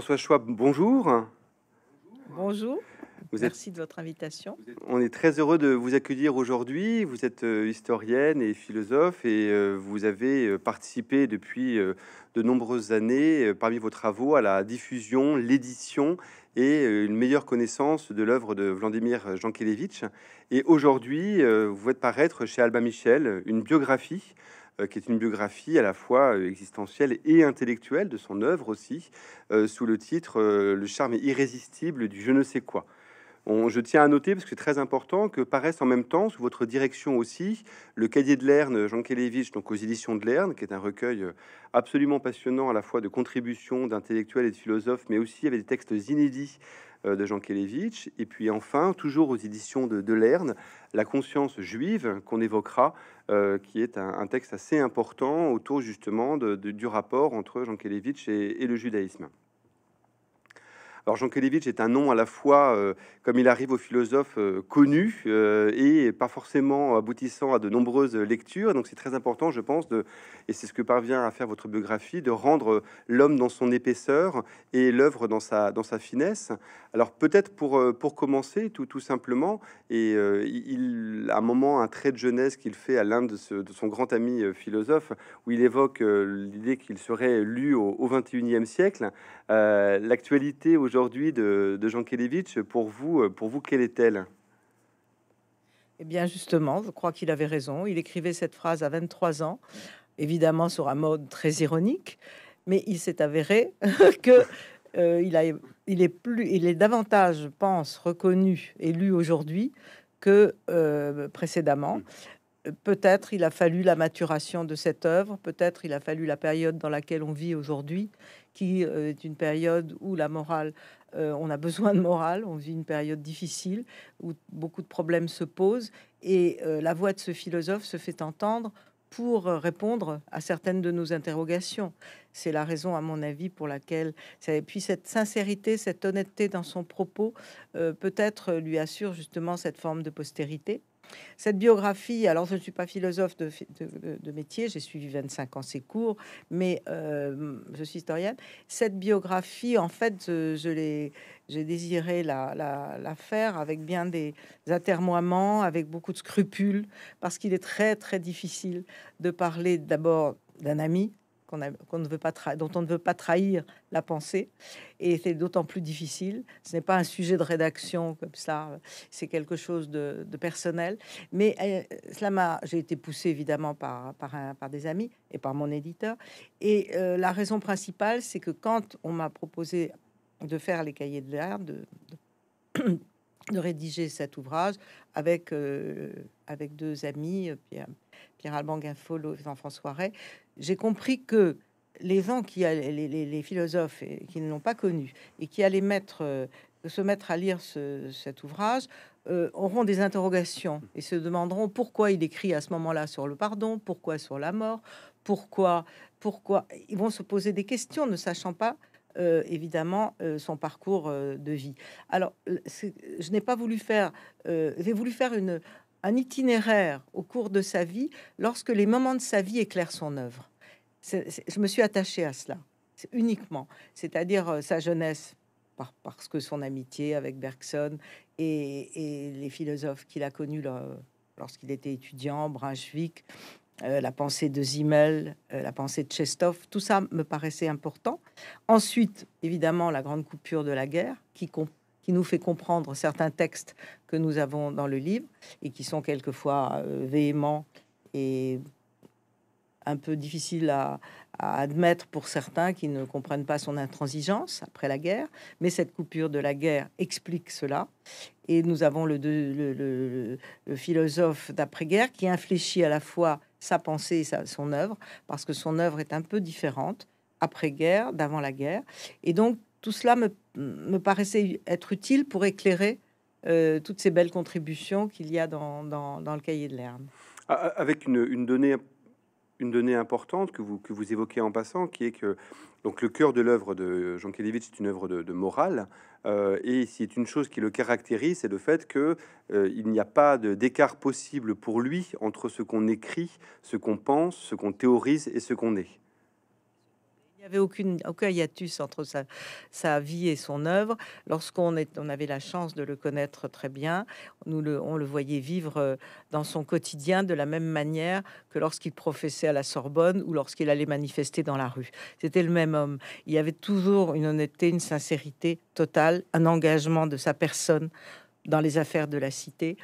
François Schwab, bonjour. Bonjour. Merci de votre invitation. On est très heureux de vous accueillir aujourd'hui. Vous êtes euh, historienne et philosophe et euh, vous avez euh, participé depuis de nombreuses années parmi vos travaux à la diffusion, l'édition et une meilleure connaissance de l'œuvre de Vladimir Jankélévitch. Et aujourd'hui, vous faites paraître chez Albin Michel une biographie euh, qui est une biographie à la fois euh, existentielle et intellectuelle de son œuvre aussi, euh, sous le titre Le charme irrésistible du je ne sais quoi. je tiens à noter, parce que c'est très important, que paraissent en même temps, sous votre direction aussi, le cahier de Lerne, Jean Kelevitch, donc aux éditions de Lerne, qui est un recueil absolument passionnant à la fois de contributions d'intellectuels et de philosophes, mais aussi avec des textes inédits euh, de Jean Kelevitch, Et puis enfin, toujours aux éditions de, Lerne, La conscience juive qu'on évoquera, euh, qui est un, texte assez important autour justement du rapport entre Jean et, et le judaïsme. Alors Jankélévitch est un nom à la fois, euh, comme il arrive aux philosophes euh, connu euh, et pas forcément aboutissant à de nombreuses lectures. Donc c'est très important, je pense, de, et c'est ce que parvient à faire votre biographie, de rendre l'homme dans son épaisseur et l'œuvre dans sa, dans sa finesse. Alors peut-être pour, pour commencer, tout, tout simplement, et il à un moment un trait de jeunesse qu'il fait à l'un de, de, son grand ami philosophe, où il évoque l'idée qu'il serait lu au, 21e siècle. L'actualité aujourd'hui, aujourd'hui de, Jean kellevich pour vous, euh, pour vous, quelle est-elle et eh bien, justement, je crois qu'il avait raison. Il écrivait cette phrase à 23 ans, évidemment sur un mode très ironique, mais il s'est avéré que euh, il, a, il, est plus, il est davantage, pense, reconnu et lu aujourd'hui que euh, précédemment. Peut-être il a fallu la maturation de cette œuvre, peut-être il a fallu la période dans laquelle on vit aujourd'hui qui euh, est une période où la morale, euh, on a besoin de morale, on vit une période difficile où beaucoup de problèmes se posent et euh, la voix de ce philosophe se fait entendre pour répondre à certaines de nos interrogations. C'est la raison, à mon avis, pour laquelle... Et puis cette sincérité, cette honnêteté dans son propos, peut-être lui assure justement cette forme de postérité cette biographie, alors je ne suis pas philosophe de, métier, j'ai suivi 25 ans ses cours, mais euh, je suis historienne. Cette biographie, en fait, j'ai désiré la, faire avec bien des atermoiements, avec beaucoup de scrupules, parce qu'il est très très difficile de parler d'abord d'un ami, qu'on ne veut pas dont on ne veut pas trahir la pensée. Et c'est d'autant plus difficile. Ce n'est pas un sujet de rédaction comme ça, c'est quelque chose de, personnel. Mais euh, cela m'a, j'ai été poussé évidemment par, par, par, des amis et par mon éditeur. Et euh, la raison principale, c'est que quand on m'a proposé de faire les cahiers de l'air, de, de, rédiger cet ouvrage avec, euh, avec deux amis, Pierre, Alban et Jean-François Ray, j'ai compris que les gens qui les, philosophes et, qui ne l'ont pas connu et qui allaient mettre, euh, se mettre à lire cet ouvrage euh, auront des interrogations et se demanderont pourquoi il écrit à ce moment-là sur le pardon, pourquoi sur la mort, pourquoi, pourquoi. Ils vont se poser des questions, ne sachant pas euh, évidemment son parcours de vie. Alors, je n'ai pas voulu faire, j'ai voulu faire une, un itinéraire au cours de sa vie lorsque les moments de sa vie éclairent son œuvre je me suis attaché à cela, uniquement, c'est-à-dire euh, sa jeunesse, parce que son amitié avec Bergson et, les philosophes qu'il a connus lorsqu'il était étudiant, Brunswick, euh, la pensée de Zimmel, euh, la pensée de Chestov, tout ça me paraissait important. Ensuite, évidemment, la grande coupure de la guerre qui, nous fait comprendre certains textes que nous avons dans le livre et qui sont quelquefois véhéments et un peu difficile à, admettre pour certains qui ne comprennent pas son intransigeance après la guerre, mais cette coupure de la guerre explique cela. Et nous avons le, le, philosophe d'après-guerre qui infléchit à la fois sa pensée et son œuvre, parce que son œuvre est un peu différente après-guerre, d'avant la guerre. Et donc tout cela me, me paraissait être utile pour éclairer euh, toutes ces belles contributions qu'il y a dans, dans, le cahier de l'herbe. Ah, avec une, une donnée une donnée importante que vous, que vous évoquez en passant, qui est que donc, le cœur de l'œuvre de Jean Jankélévitch est une œuvre de, morale. Euh, et c'est une chose qui le caractérise, c'est le fait que euh, il n'y a pas d'écart possible pour lui entre ce qu'on écrit, ce qu'on pense, ce qu'on théorise et ce qu'on est. Il n'y avait aucune, aucun hiatus entre sa, vie et son œuvre. Lorsqu'on avait la chance de le connaître très bien, on le voyait vivre euh, dans son quotidien de la même manière que lorsqu'il professait à la Sorbonne ou lorsqu'il allait manifester dans la rue. C'était le même homme. Il y avait toujours une honnêteté, une sincérité totale, un engagement de sa personne dans les affaires de la cité.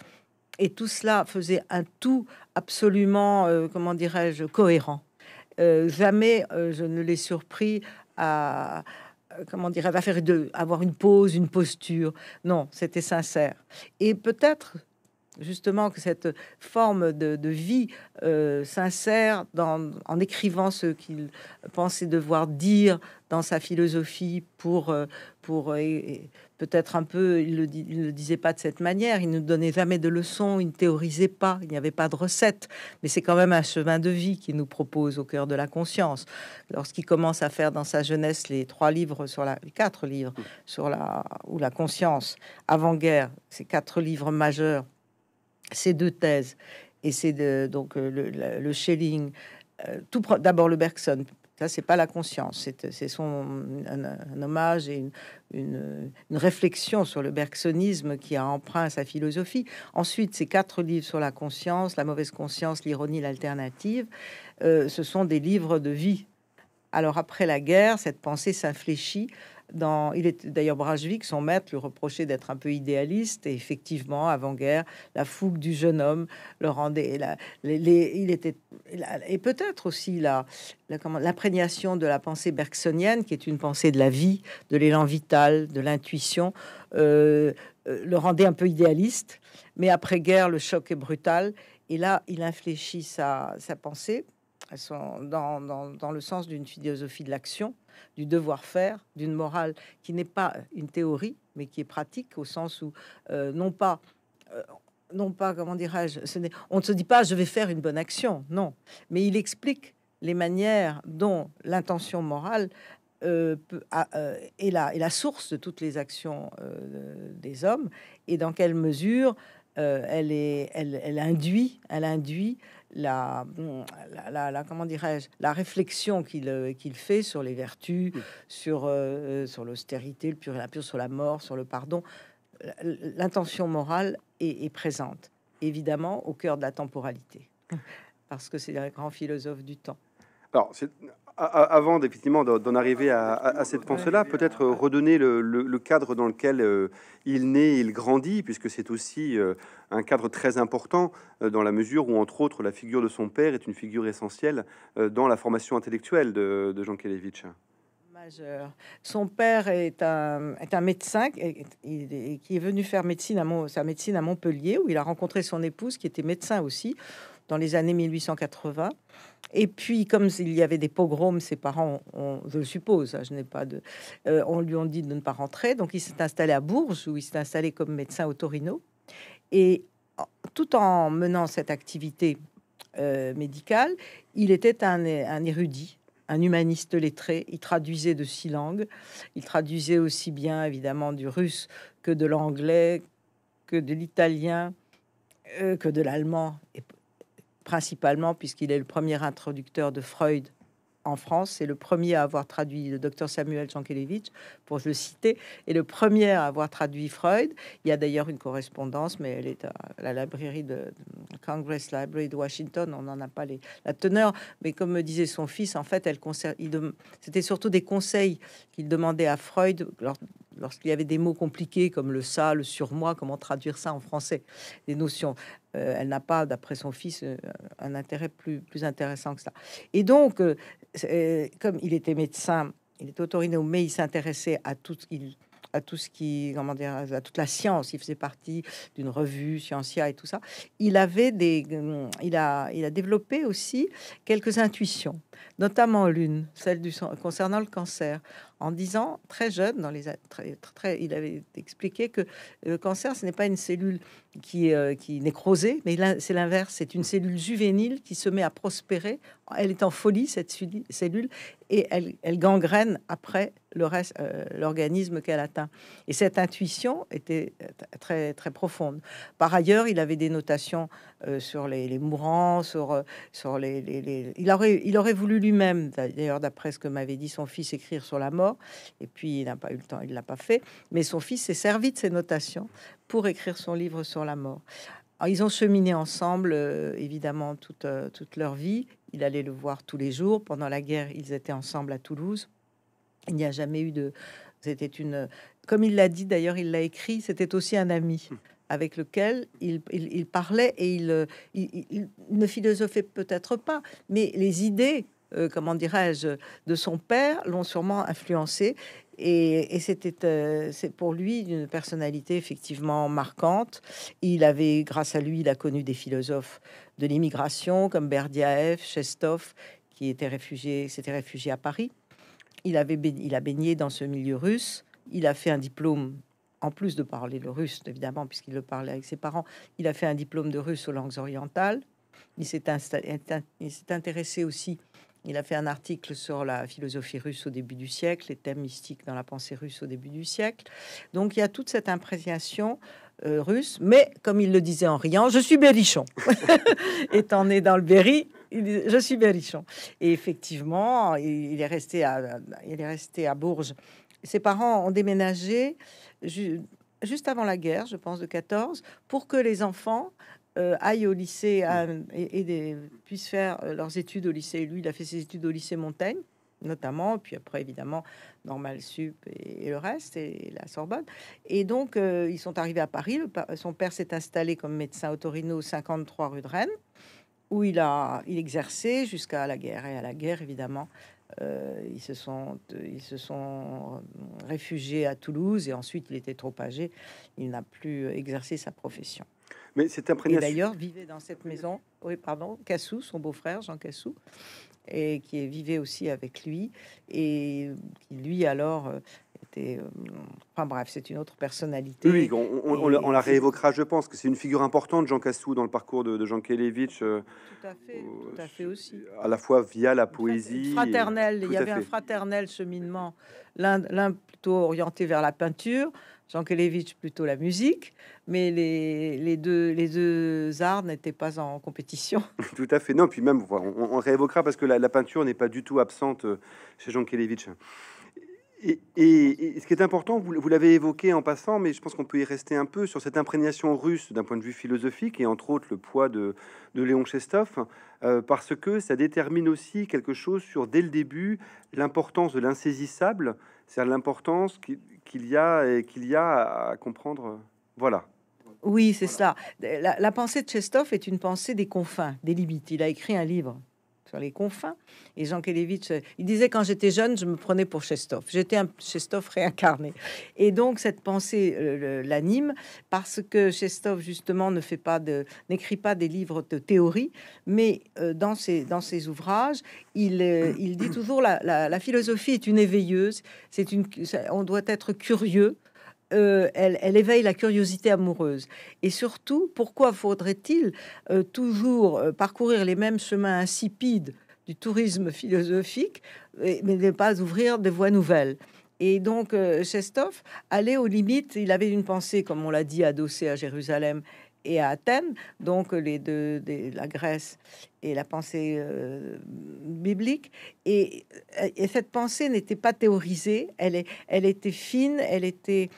Et tout cela faisait un tout absolument, euh, comment dirais-je, cohérent. Euh, jamais euh, je ne l'ai surpris à euh, comment dire à faire de, avoir une pose, une posture. Non, c'était sincère. Et peut-être justement que cette forme de, vie euh, s'insère en écrivant ce qu'il pensait devoir dire dans sa philosophie pour, euh, pour euh, peut-être un peu, il ne le, disait pas de cette manière, il ne donnait jamais de leçons, il ne théorisait pas, il n'y avait pas de recette, mais c'est quand même un chemin de vie qu'il nous propose au cœur de la conscience. Lorsqu'il commence à faire dans sa jeunesse les trois livres sur la, les quatre livres sur la, ou la conscience avant-guerre, ces quatre livres majeurs ces deux thèses et c'est donc euh, le, Schelling, euh, tout d'abord le Bergson. Ça, c'est pas la conscience, c'est son un, hommage et une, une, réflexion sur le bergsonisme qui a emprunt à sa philosophie. Ensuite, ces quatre livres sur la conscience, la mauvaise conscience, l'ironie, l'alternative, euh, ce sont des livres de vie. Alors après la guerre, cette pensée s'infléchit dans, il est d'ailleurs Brajvik, son maître, lui reprochait d'être un peu idéaliste. Et effectivement, avant-guerre, la fougue du jeune homme le rendait. il était et peut-être aussi la, l'imprégnation de la pensée bergsonienne, qui est une pensée de la vie, de l'élan vital, de l'intuition, euh, euh, le rendait un peu idéaliste. Mais après guerre, le choc est brutal. Et là, il infléchit sa pensée elles sont dans, dans, dans le sens d'une philosophie de l'action, du devoir faire, d'une morale qui n'est pas une théorie, mais qui est pratique au sens où euh, non pas... Euh, non pas, comment dirais-je, on ne se dit pas je vais faire une bonne action, non. Mais il explique les manières dont l'intention morale euh, est, la, est, la, source de toutes les actions des hommes et dans quelle mesure elle, est, elle, elle induit, elle induit la, la, comment dirais-je, la réflexion qu'il euh, qu'il fait sur les vertus, sur, euh, euh, sur l'austérité, le sur la mort, sur le pardon. L'intention morale est, présente, évidemment, au cœur de la temporalité, mmh. parce que c'est un grand philosophe du temps. Alors, c'est avant effectivement d'en arriver à, cette pensée-là, peut-être euh, redonner le, cadre dans lequel euh, il naît, il grandit, puisque c'est aussi euh, un cadre très important dans la mesure où, entre autres, la figure de son père est une figure essentielle dans la formation intellectuelle de, Jean Kelevitch. Son père est un, médecin qui est venu faire médecine sa médecine à Montpellier, où il a rencontré son épouse qui était médecin aussi dans les années 1880. Et puis, comme il y avait des pogroms, ses parents, on, je le suppose, hein, je n'ai pas de, euh, on lui ont dit de ne pas rentrer. Donc, il s'est installé à Bourges, où il s'est installé comme médecin au Torino. Et tout en menant cette activité euh, médicale, il était un, un érudit, un humaniste lettré. Il traduisait de six langues. Il traduisait aussi bien, évidemment, du russe que de l'anglais, que de l'italien, euh, que de l'allemand principalement puisqu'il est le premier introducteur de Freud en France. C'est le premier à avoir traduit le docteur Samuel Jankelevitch, pour le citer, et le premier à avoir traduit Freud. Il y a d'ailleurs une correspondance, mais elle est à la librairie de, Congress Library de Washington. On n'en a pas la teneur, mais comme me disait son fils, en fait, elle c'était surtout des conseils qu'il demandait à Freud lors lorsqu'il y avait des mots compliqués comme le ça, le surmoi, comment traduire ça en français, des notions. Euh, elle n'a pas, d'après son fils, euh, un intérêt plus, plus intéressant que ça. Et donc, euh, comme il était médecin, il est autorisé, mais il s'intéressait à tout, il, à tout ce qui, comment dire, à toute la science. Il faisait partie d'une revue Scientia et tout ça. Il avait des, il a, il a développé aussi quelques intuitions, notamment l'une, celle du concernant le cancer en disant très jeune, dans les très, très, il avait expliqué que euh, le cancer ce n'est pas une cellule qui, euh, qui est nécrosée, mais c'est l'inverse, c'est une cellule juvénile qui se met à prospérer. Elle est en folie cette cellule et elle, elle gangrène après le reste, euh, l'organisme qu'elle atteint. Et cette intuition était très très profonde. Par ailleurs, il avait des notations sur les, les, mourants, sur sur les, les, les, Il aurait il aurait voulu lui-même d'ailleurs, d'après ce que m'avait dit son fils, écrire sur la mort et puis, il n'a pas eu le temps, il l'a pas fait. Mais son fils s'est servi de ses notations pour écrire son livre sur la mort. ils ont cheminé ensemble, euh, évidemment, toute, euh, toute leur vie. Il allait le voir tous les jours. Pendant la guerre, ils étaient ensemble à Toulouse. Il n'y a jamais eu de. C'était une. Comme il l'a dit d'ailleurs, il l'a écrit, c'était aussi un ami avec lequel il, parlait et il, il ne philosophait peut-être pas, mais les idées euh, comment dirais-je, de son père l'ont sûrement influencé. Et, c'était, euh, pour lui une personnalité effectivement marquante. Il avait, grâce à lui, il a connu des philosophes de l'immigration comme Berdiaev, Chestov, qui était réfugié, s'était réfugié à Paris. Il avait, il a baigné dans ce milieu russe. Il a fait un diplôme en plus de parler le russe, évidemment, puisqu'il le parlait avec ses parents, il a fait un diplôme de russe aux langues orientales. il s'est intéressé aussi il a fait un article sur la philosophie russe au début du siècle, les thèmes mystiques dans la pensée russe au début du siècle. Donc il y a toute cette impréciation euh, russe, mais comme il le disait en riant, je suis berrichon. Étant né dans le Berry, il, je suis berrichon. Et effectivement, il, est resté à, il est resté à Bourges. Ses parents ont déménagé juste avant la guerre, je pense, de 14, pour que les enfants euh, aillent au lycée mm. euh, et, puissent faire euh, leurs études au lycée. Lui, il a fait ses études au lycée Montaigne, notamment, puis après, évidemment, Normal Sup et, le reste, et, la Sorbonne. Et donc, ils sont arrivés à Paris. son père s'est installé comme médecin au Torino, 53 rue de Rennes, où il a il exercé jusqu'à la guerre. Et à la guerre, évidemment, ils, se sont, ils se sont réfugiés à Toulouse et ensuite il était trop âgé, il n'a plus exercé sa profession. Mais D'ailleurs, vivait dans cette maison. Oui, pardon, Cassou, son beau-frère Jean Cassou, et qui vivait aussi avec lui et lui alors euh, était. Euh, enfin bref, c'est une autre personnalité. Oui, on, la réévoquera, je pense, que c'est une figure importante, Jean Cassou, dans le parcours de, Jean Kelevitch. Euh, tout à fait, tout à fait aussi. À la fois via la poésie. Fraternel, il y avait un fraternel cheminement, l'un plutôt orienté vers la peinture, Jean Jankelevitch plutôt la musique, mais les, les, deux, les deux arts n'étaient pas en compétition. Tout à fait. Non, puis même, on, réévoquera parce que la, peinture n'est pas du tout absente euh, chez Jean Et, et, ce qui est important, vous, l'avez évoqué en passant, mais je pense qu'on peut y rester un peu sur cette imprégnation russe d'un point de vue philosophique et entre autres le poids de, de Léon Chestov, euh, parce que ça détermine aussi quelque chose sur dès le début l'importance de l'insaisissable, c'est-à-dire l'importance qui, qu'il y a et qu'il y a à comprendre. Voilà. Oui, c'est cela. La, la pensée de Chestov est une pensée des confins, des limites. Il a écrit un livre sur les confins. Et Jean Kelevitch, il disait quand j'étais jeune, je me prenais pour Chestov. J'étais un Chestov réincarné. Et donc cette pensée euh, l'anime parce que Chestov justement ne fait pas de, n'écrit pas des livres de théorie, mais euh, dans ses dans ses ouvrages, il euh, il dit toujours la, la, la philosophie est une éveilleuse. C'est une, on doit être curieux euh, elle, éveille la curiosité amoureuse. Et surtout, pourquoi faudrait-il euh, toujours euh, parcourir les mêmes chemins insipides du tourisme philosophique, mais ne pas ouvrir des voies nouvelles et donc, Chestov allait aux limites. Il avait une pensée, comme on l'a dit, adossée à Jérusalem et à Athènes, donc les deux, la Grèce et la pensée biblique. Et, cette pensée n'était pas théorisée, elle, elle était fine, elle était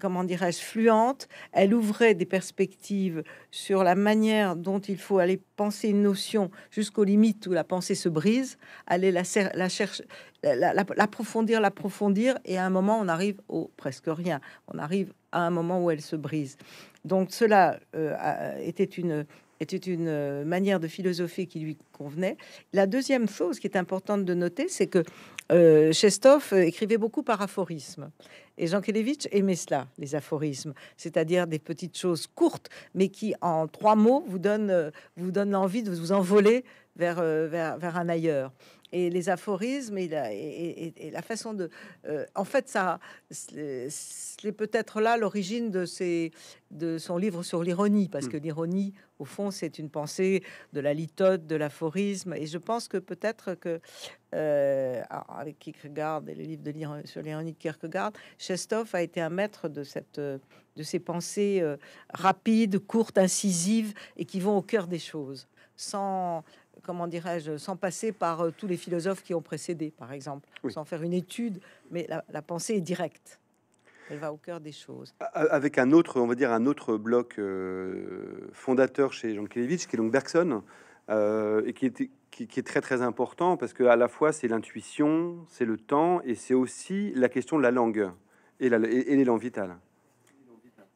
comment dirais-je, fluente. Elle ouvrait des perspectives sur la manière dont il faut aller penser une notion jusqu'aux limites où la pensée se brise, aller la, chercher, l'approfondir, l'approfondir, et à un moment, on arrive au presque rien. On arrive à un moment où elle se brise. Donc cela euh, était une était une manière de philosopher qui lui convenait. La deuxième chose qui est importante de noter, c'est que euh, Chestov euh, écrivait beaucoup par aphorisme. Et Jean Kelevitch aimait cela, les aphorismes, c'est-à-dire des petites choses courtes, mais qui, en trois mots, vous donnent, euh, vous donnent l'envie de vous envoler vers, euh, vers, vers un ailleurs. Et les aphorismes et la, la façon de. Euh, en fait, ça, c'est peut-être là l'origine de, de son livre sur l'ironie, parce que mm. l'ironie, au fond, c'est une pensée de la litote, de l'aphorisme. Et je pense que peut-être que, euh, avec Kierkegaard et le livre de sur l'ironie de Kierkegaard, Chestov a été un maître de cette de ces pensées rapides, courtes, incisives et qui vont au cœur des choses, sans comment dirais-je, sans passer par euh, tous les philosophes qui ont précédé, par exemple, sans faire une étude, mais la, pensée est directe. Elle va au cœur des choses. Avec un autre, on va dire, un autre bloc euh, fondateur chez Jean Kelevitch, qui est donc Bergson, euh, et qui est, qui est, très très important parce que à la fois c'est l'intuition, c'est le temps et c'est aussi la question de la langue et l'élan vital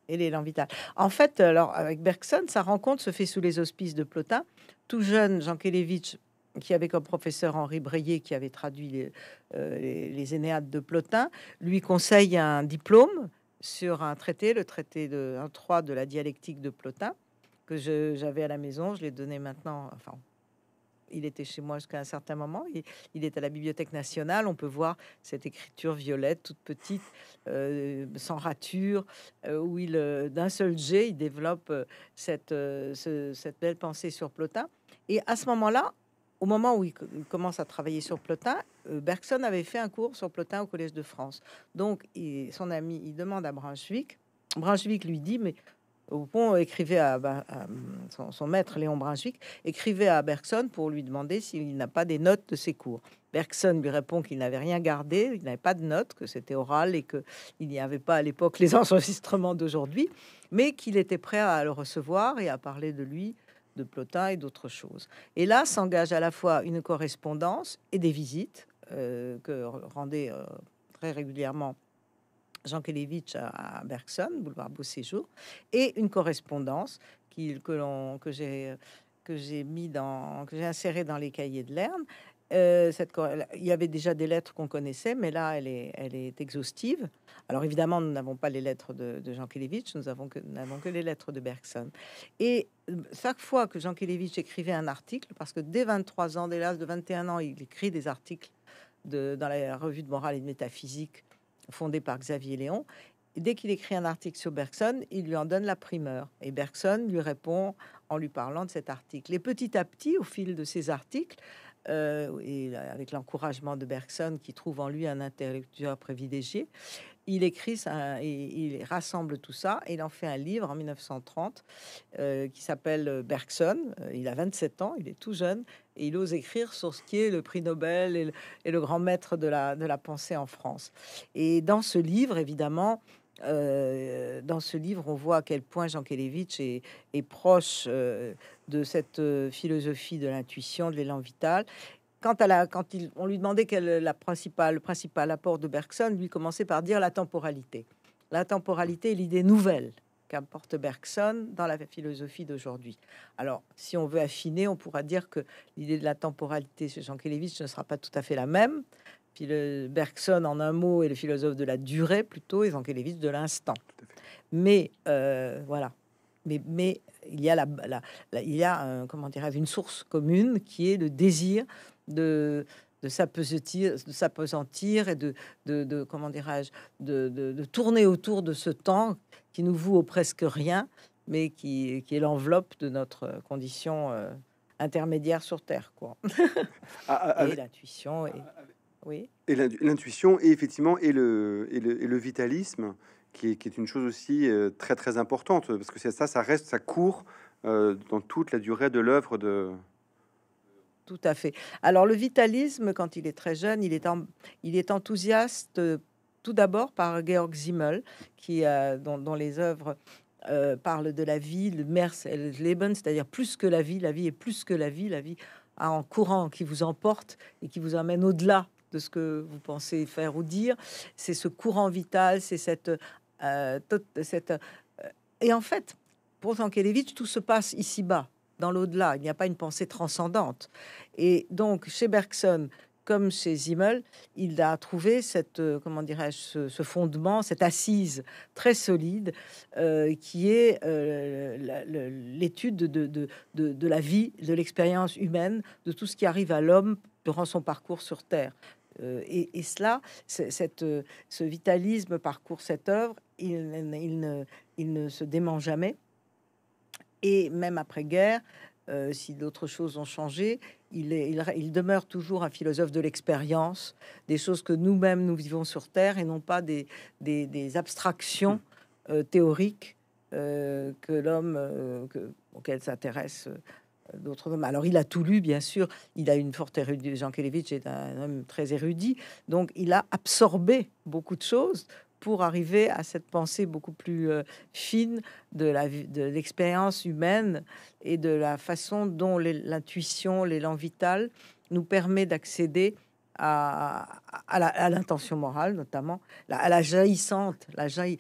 et l'élan vital. En fait, alors avec Bergson, sa rencontre se fait sous les auspices de Plotin. Tout jeune, Jean Kelevitch, qui avait comme professeur Henri Breyer, qui avait traduit les, euh, Énéades de Plotin, lui conseille un diplôme sur un traité, le traité de 3 de la dialectique de Plotin, que j'avais à la maison. Je l'ai donné maintenant, enfin, il était chez moi jusqu'à un certain moment. Il, il, est à la Bibliothèque nationale. On peut voir cette écriture violette, toute petite, euh, sans rature, euh, où il, euh, d'un seul jet, il développe cette, cette belle pensée sur Plotin. Et à ce moment-là, au moment où il commence à travailler sur Plotin, Bergson avait fait un cours sur Plotin au Collège de France. Donc, son ami, il demande à Brunswick. Brunswick lui dit, mais écrivait à, mm, son, maître Léon Brunswick écrivait à Bergson pour lui demander s'il n'a pas des notes de ses cours. Bergson lui répond qu'il n'avait rien gardé, il n'avait pas de notes, que c'était oral et que il n'y avait pas à l'époque les enregistrements d'aujourd'hui, mais qu'il était prêt à le recevoir et à parler de lui, de Plotin et d'autres choses. Et là s'engage à la fois une correspondance et des visites euh, que rendait euh, très régulièrement Jean Kelevitch à, Bergson, boulevard Beau-Séjour, et une correspondance que, j'ai que mis dans que j'ai inséré dans les cahiers de l'herbe. Euh, il y avait déjà des lettres qu'on connaissait, mais là, elle est, exhaustive. Alors évidemment, nous n'avons pas les lettres de, Jean Kelevitch, nous n'avons que, les lettres de Bergson. Et euh, chaque fois que Jean Kelevitch écrivait un article, parce que dès 23 ans, dès de 21 ans, il écrit des articles dans la revue de morale et de métaphysique fondé par Xavier Léon. dès qu'il écrit un article sur Bergson, il lui en donne la primeur. Et Bergson lui répond en lui parlant de cet article. Et petit à petit, au fil de ces articles, euh, et avec l'encouragement de Bergson qui trouve en lui un intellectuel privilégié, il écrit ça, et, il rassemble tout ça et il en fait un livre en 1930 euh, qui s'appelle Bergson. Euh, il a 27 ans, il est tout jeune et il ose écrire sur ce qui est le prix Nobel et le, grand maître de la pensée en France. Et dans ce livre, évidemment, euh, dans ce livre, on voit à quel point Jean Kelevitch est, proche euh, de cette euh, philosophie de l'intuition, de l'élan vital. quand on lui demandait quel est le principal apport de Bergson, lui commençait par dire la temporalité. La temporalité est l'idée nouvelle qu'apporte Bergson dans la philosophie d'aujourd'hui. Alors, si on veut affiner, on pourra dire que l'idée de la temporalité chez Jean Kelevitch ne sera pas tout à fait la même, Bergson, en un mot, est le philosophe de la durée plutôt, et Zankelevitch de l'instant. Mais euh, voilà. Mais, mais il y a, la, la, il y a comment dirais une source commune qui est le désir de, de s'apesantir, et de, de, comment dirais-je, de, tourner autour de ce temps qui nous vaut presque rien, mais qui, est l'enveloppe de notre condition euh, intermédiaire sur Terre, quoi. Ah, ah, ah, et l'intuition. Et l'intuition, et effectivement, et le, et le, et le vitalisme, qui est, une chose aussi euh, très très importante, parce que c'est ça, ça reste, ça court euh, dans toute la durée de l'œuvre de, tout à fait. Alors le vitalisme, quand il est très jeune, il est, il est enthousiaste euh, tout d'abord par Georg Simmel, qui, dont, les œuvres euh, parlent de la vie, le Leben, c'est-à-dire plus que la vie, la vie est plus que la vie, la vie a un courant qui vous emporte et qui vous amène au-delà de ce que vous pensez faire ou dire. C'est ce courant vital, c'est cette, euh, cette. Euh, et en fait, pour Tankelevitch, tout se passe ici-bas, dans l'au-delà. Il n'y a pas une pensée transcendante. Et donc, chez Bergson, comme chez Zimmel, il a trouvé cette, euh, comment dirais-je, ce, fondement, cette assise très solide qui est l'étude de, de, de, de, la vie, de l'expérience humaine, de tout ce qui arrive à l'homme durant son parcours sur Terre. Euh, et, cela, euh, ce vitalisme parcourt cette œuvre, il, ne, se dément jamais. Et même après-guerre, euh, si d'autres choses ont changé, il, demeure toujours un philosophe de l'expérience, des choses que nous-mêmes nous vivons sur Terre et non pas des, abstractions mm. théoriques euh, que l'homme auquel s'intéresse d'autres hommes. Alors, il a tout lu, bien sûr. Il a une forte érudition. Jean Kelevitch est un homme très érudit. Donc, il a absorbé beaucoup de choses pour arriver à cette pensée beaucoup plus euh, fine de, la, de l'expérience humaine et de la façon dont l'intuition, l'élan vital nous permet d'accéder à, l'intention morale, notamment, à la jaillissante, la jaillie,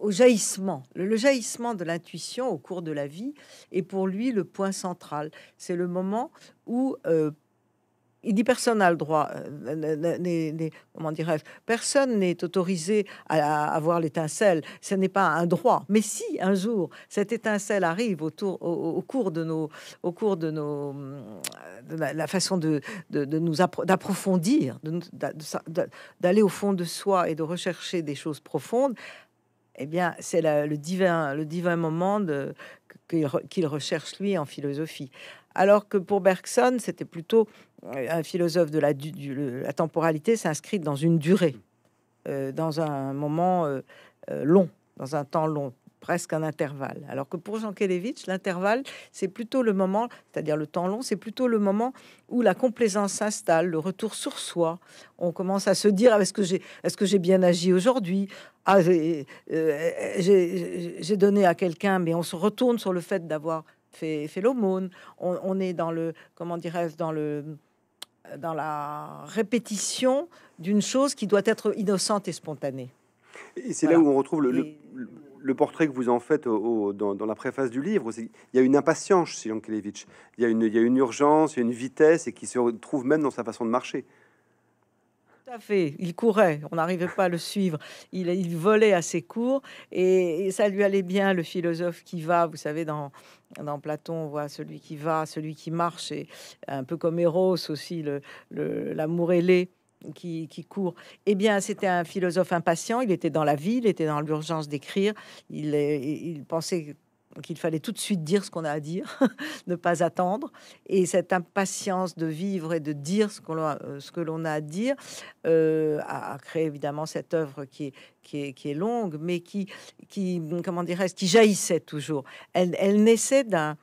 au jaillissement. Le, jaillissement de l'intuition au cours de la vie est pour lui le point central. C'est le moment où, euh, il dit personne n'a le droit, euh, comment personne n'est autorisé à, avoir l'étincelle. Ce n'est pas un droit. Mais si un jour cette étincelle arrive au, cours de nos, au cours de nos, euh, la, façon de, nous d'approfondir, d'aller au fond de soi et de rechercher des choses profondes, eh bien, c'est le divin, le divin moment qu'il recherche lui en philosophie. Alors que pour Bergson, c'était plutôt euh, un philosophe de la, la temporalité s'inscrit dans une durée, euh, dans un moment euh, long, dans un temps long, presque un intervalle. Alors que pour Jean Jankélévitch, l'intervalle, c'est plutôt le moment, c'est-à-dire le temps long, c'est plutôt le moment où la complaisance s'installe, le retour sur soi. On commence à se dire ah, est-ce que j'ai est-ce que j'ai bien agi aujourd'hui ah, j'ai donné à quelqu'un, mais on se retourne sur le fait d'avoir fait, fait l'aumône. On, on, est dans le comment dirais-je dans le dans la répétition d'une chose qui doit être innocente et spontanée. Et c'est là où on retrouve le, portrait que vous en faites au, dans, la préface du livre. Il y a une impatience chez Yankelevitch, il y, a une, il y a une urgence, il y a une vitesse, et qui se retrouve même dans sa façon de marcher. Tout fait. Il courait, on n'arrivait pas à le suivre. Il, volait à ses cours et, ça lui allait bien, le philosophe qui va. Vous savez, dans, Platon, on voit celui qui va, celui qui marche, et un peu comme Eros aussi, l'amour le, ailé. Qui, court. Eh bien, c'était un philosophe impatient. Il était dans la vie, il était dans l'urgence d'écrire. Il, il pensait qu'il fallait tout de suite dire ce qu'on a à dire, ne pas attendre. Et cette impatience de vivre et de dire ce, qu'on euh, que l'on a à dire euh, a, créé évidemment cette œuvre qui est, qui est, longue, mais qui, qui comment dirais-je, qui jaillissait toujours. Elle, naissait d'un...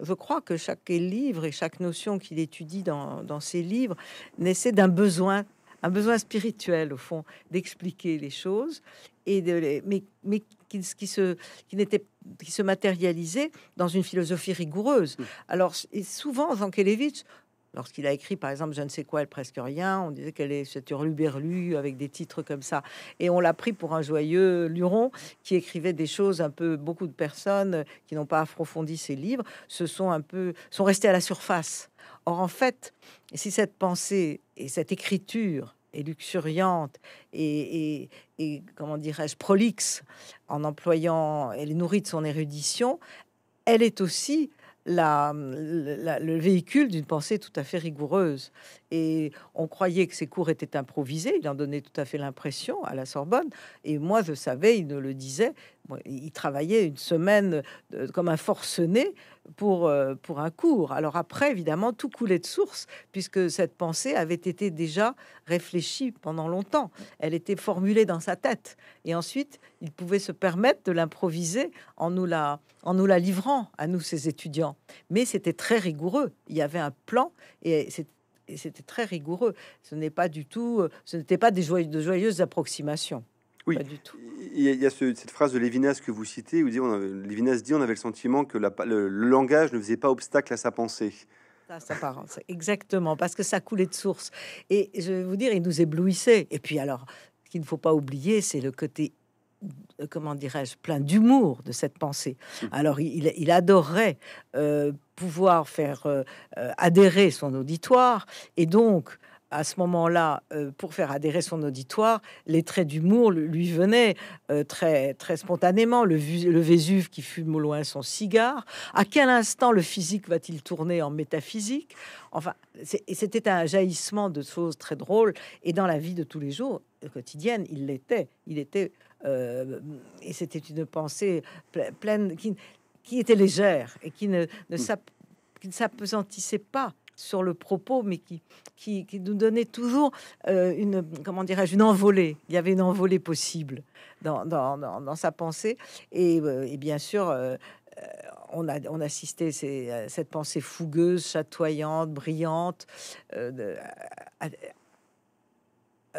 Je crois que chaque livre et chaque notion qu'il étudie dans, ses livres naissait d'un besoin un besoin spirituel au fond d'expliquer les choses et de les, mais, mais qui, qui se, qui n'était qui se matérialisait dans une philosophie rigoureuse. Mmh. Alors, et souvent, Zankelevitch Lorsqu'il a écrit, par exemple, je ne sais quoi, elle presque rien, on disait qu'elle est cette hurluberlu avec des titres comme ça. Et on l'a pris pour un joyeux luron qui écrivait des choses un peu. Beaucoup de personnes euh, qui n'ont pas approfondi ses livres se sont un peu sont restées à la surface. Or, en fait, si cette pensée et cette écriture et luxuriante et, comment dirais-je prolixe en employant, elle est nourrie de son érudition, elle est aussi la, le véhicule d'une pensée tout à fait rigoureuse. Et on croyait que ses cours étaient improvisés, il en donnait tout à fait l'impression à la Sorbonne. Et moi, je savais, il ne le disait, il travaillait une semaine euh, comme un forcené euh, pour, un cours. Alors après, évidemment, tout coulait de source, puisque cette pensée avait été déjà réfléchie pendant longtemps. Elle était formulée dans sa tête. Et ensuite, il pouvait se permettre de l'improviser en, nous la, livrant à nous, ses étudiants. Mais c'était très rigoureux. Il y avait un plan et c'était très rigoureux. Ce n'est pas du tout, euh, ce n'était pas des de joyeuses approximations. Oui, du tout. Il y a, cette phrase de Lévinas que vous citez, où dit, on, Lévinas dit on avait le sentiment que la, le, langage ne faisait pas obstacle à sa pensée. exactement, parce que ça coulait de source. Et je vais vous dire, il nous éblouissait. Et puis alors, ce qu'il ne faut pas oublier, c'est le côté euh, comment dirais-je, plein d'humour de cette pensée. Hum. Alors, il, il adorait euh, pouvoir faire euh, adhérer son auditoire, et donc à ce moment-là, euh, pour faire adhérer son auditoire, les traits d'humour lui venaient euh, très, spontanément. Le, Vésuve qui fume au loin son cigare. À quel instant le physique va-t-il tourner en métaphysique Enfin, c'était un jaillissement de choses très drôles. Et dans la vie de tous les jours, euh, quotidienne, il l'était. Il était. et c'était une pensée pleine qui, était légère et qui ne, ne mmh. s'appesantissait pas sur le propos, mais qui, qui, nous donnait toujours euh, une, comment dirais-je, une envolée. Il y avait une envolée possible dans, dans, dans, sa pensée. Et, euh, et bien sûr, euh, on, a, on assistait à cette pensée fougueuse, chatoyante, brillante,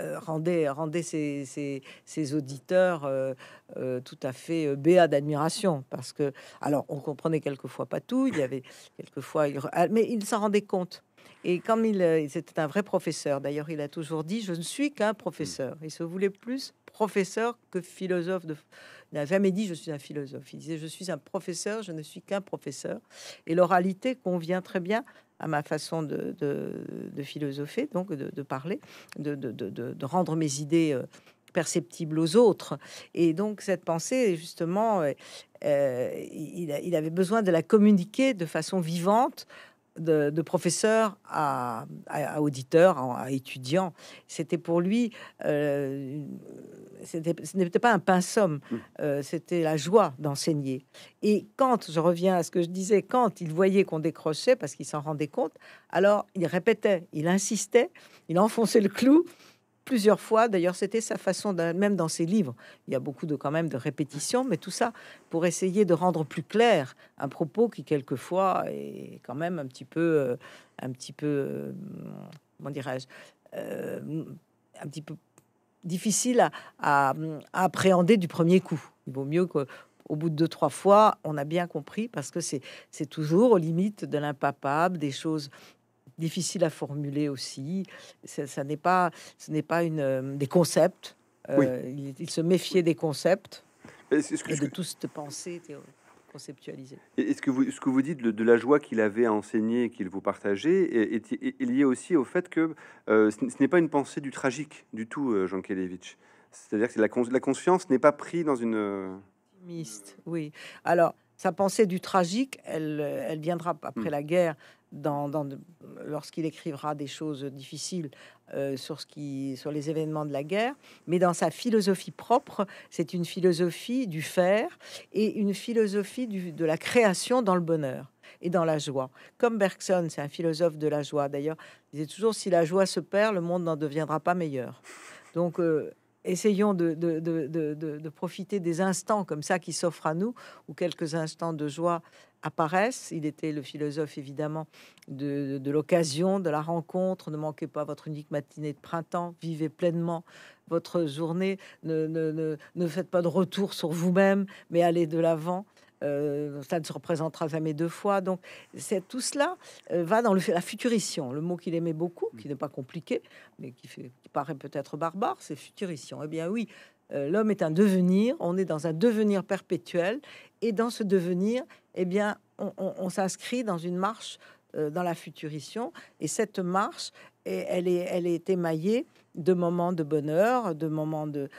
euh, rendait, ses, auditeurs euh, euh, tout à fait béats d'admiration. Parce que, alors, on comprenait quelquefois pas tout, il y avait quelquefois, ah, mais il s'en rendait compte. Et comme il, c'était un vrai professeur, d'ailleurs, il a toujours dit Je ne suis qu'un professeur. Mm. Il se voulait plus professeur que philosophe. De... Il n'a jamais dit Je suis un philosophe. Il disait Je suis un professeur, je ne suis qu'un professeur. Et l'oralité convient très bien à ma façon de, de, philosopher, donc de, parler, de, rendre mes idées euh, perceptibles aux autres. Et donc cette pensée, justement, euh, euh, il, il, avait besoin de la communiquer de façon vivante de, professeur à, auditeur, à, étudiant. C'était pour lui, euh, ce n'était pas un pinsum, mmh. euh, c'était la joie d'enseigner. Et quand, je reviens à ce que je disais, quand il voyait qu'on décrochait parce qu'il s'en rendait compte, alors il répétait, il insistait, il enfonçait le clou plusieurs fois. D'ailleurs, c'était sa façon, même dans ses livres. Il y a beaucoup de quand même de répétitions, mais tout ça pour essayer de rendre plus clair un propos qui quelquefois est quand même un petit peu, euh, un petit peu, euh, comment dirais-je, euh, un petit peu difficile à, appréhender du premier coup. Il vaut mieux que au bout de deux, trois fois, on a bien compris parce que c'est toujours aux limites de l'impapable, des choses difficile à formuler aussi. Ça, n'est pas, ce n'est pas une, euh, des concepts. Euh, il, se méfiait des concepts et, ce de toute pensée ce que vous, ce que vous dites de, la joie qu'il avait à enseigner et qu'il vous partageait est, lié aussi au fait que euh, ce n'est pas une pensée du tragique du tout, Jean Kelevitch. C'est-à-dire que la, conscience n'est pas prise dans une. oui. Alors, sa pensée du tragique, elle, elle viendra après hmm. la guerre dans, lorsqu'il écrivra des choses difficiles euh, sur, ce qui, sur les événements de la guerre, mais dans sa philosophie propre, c'est une philosophie du faire et une philosophie de la création dans le bonheur et dans la joie. Comme Bergson, c'est un philosophe de la joie. D'ailleurs, il disait toujours si la joie se perd, le monde n'en deviendra pas meilleur. Donc, euh, essayons de, profiter des instants comme ça qui s'offrent à nous, où quelques instants de joie apparaissent. Il était le philosophe, évidemment, de, l'occasion, de la rencontre. Ne manquez pas votre unique matinée de printemps. Vivez pleinement votre journée. ne faites pas de retour sur vous-même, mais allez de l'avant. Euh, ça ne se représentera jamais deux fois. Donc, c'est tout cela euh, va dans le, la futurition, le mot qu'il aimait beaucoup, qui n'est pas compliqué, mais qui, fait, paraît peut-être barbare, c'est futurition. Eh bien, oui, euh, l'homme est un devenir. On est dans un devenir perpétuel, et dans ce devenir, eh bien, on, on s'inscrit dans une marche dans la futurition, et cette marche, elle est, elle émaillée de moments de bonheur, de moments de,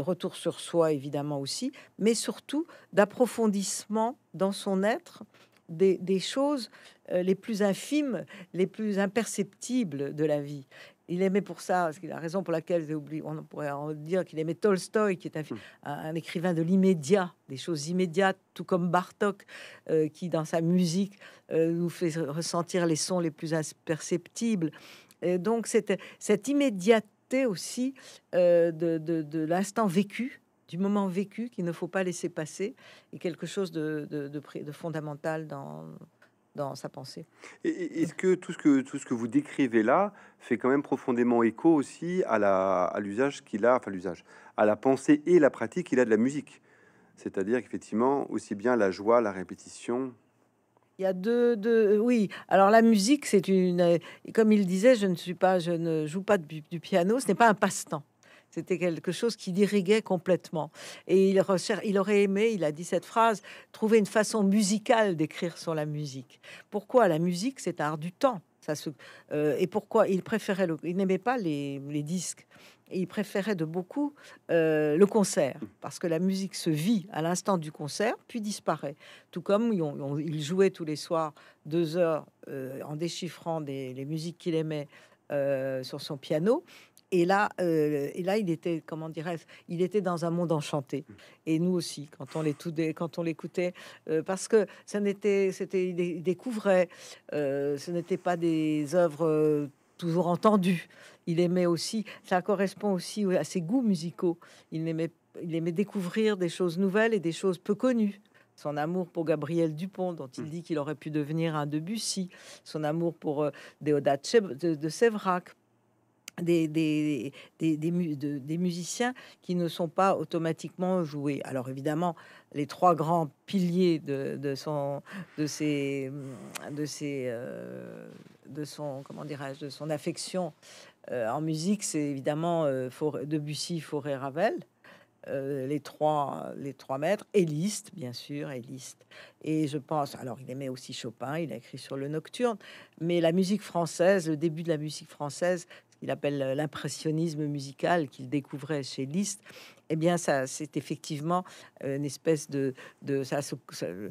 retour sur soi, évidemment aussi, mais surtout d'approfondissement dans son être des, choses euh, les plus infimes, les plus imperceptibles de la vie. Il aimait pour ça, qu'il la raison pour laquelle j'ai oublié, on pourrait dire qu'il aimait Tolstoï, qui est hmm. un, écrivain de l'immédiat, des choses immédiates, tout comme Bartok, euh, qui dans sa musique euh, nous fait ressentir les sons les plus imperceptibles. Et donc cette, immédiateté aussi euh, de, l'instant vécu, du moment vécu qu'il ne faut pas laisser passer, est quelque chose de, fondamental dans, sa pensée. Est-ce que tout ce que vous décrivez là fait quand même profondément écho aussi à à l'usage qu'il a, enfin l'usage, à la pensée et la pratique qu'il a de la musique, c'est-à-dire qu'effectivement aussi bien la joie, la répétition, il y a deux, euh, oui. Alors la musique, c'est une, euh, comme il disait, je ne suis pas, je ne joue pas du, piano. Ce n'est pas un passe-temps. C'était quelque chose qui diriguait complètement. Et il, il aurait aimé, il a dit cette phrase, trouver une façon musicale d'écrire sur la musique. Pourquoi la musique, c'est art du temps. Ça se, euh, et pourquoi il préférait, il n'aimait pas les disques il préférait de beaucoup euh, le concert, mm. parce que la musique se vit à l'instant du concert, puis disparaît. Tout comme il jouait tous les soirs deux heures euh, en déchiffrant des, les musiques qu'il aimait euh, sur son piano. Et là, là, il était, comment dirais il était dans un monde enchanté. Et nous aussi, quand on l'écoutait, quand on l'écoutait, parce que ça n'était, c'était, il découvrait. ce n'était pas des œuvres toujours entendu. Il aimait aussi, ça correspond aussi à ses goûts musicaux. Il aimait, il aimait découvrir des choses nouvelles et des choses peu connues. Son amour pour Gabriel Dupont, dont il hmm. dit qu'il aurait pu devenir un Debussy, son amour pour euh, Déodat de, de Sévrac, des, des, musiciens qui ne sont pas automatiquement joués. Alors évidemment, les trois grands piliers de, son de ses de ses euh, de son comment dirais de son affection euh, en musique, c'est évidemment euh, Debussy, Fauré, Ravel. les trois les trois maîtres et Liszt bien sûr et Liszt et je pense alors il aimait aussi Chopin il a écrit sur le nocturne mais la musique française le début de la musique française il appelle euh, l'impressionnisme musical qu'il découvrait chez Liszt, eh bien, ça, c'est effectivement euh, une espèce de, ça, euh,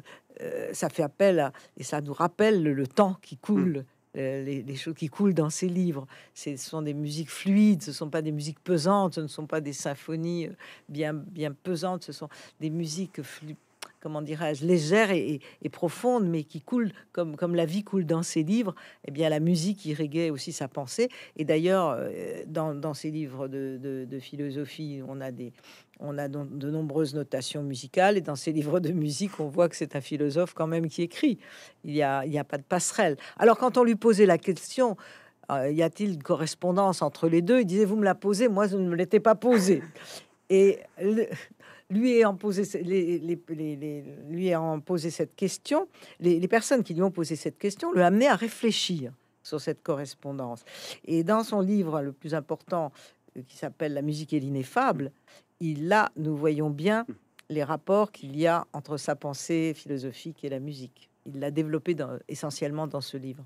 ça, fait appel à, et ça nous rappelle le, temps qui coule. Mm. Les, les, choses qui coulent dans ses livres. Ce sont des musiques fluides, ce ne sont pas des musiques pesantes, ce ne sont pas des symphonies bien, bien pesantes, ce sont des musiques fluides comment dirais-je, légère et, profonde, mais qui coule comme, comme la vie coule dans ses livres, eh bien la musique irriguait aussi sa pensée. Et d'ailleurs, euh, dans, ses livres de, philosophie, on a des on a de nombreuses notations musicales et dans ses livres de musique, on voit que c'est un philosophe quand même qui écrit. Il n'y a, pas de passerelle. Alors quand on lui posait la question, euh, y a-t-il une correspondance entre les deux Il disait, vous me la posez, moi, je ne me l'étais pas posée. Et lui ayant posé, les, posé cette question, les, personnes qui lui ont posé cette question l'ont amené à réfléchir sur cette correspondance. Et dans son livre le plus important, euh, qui s'appelle La musique est l'ineffable, il là, nous voyons bien les rapports qu'il y a entre sa pensée philosophique et la musique. Il l'a développé essentiellement dans ce livre.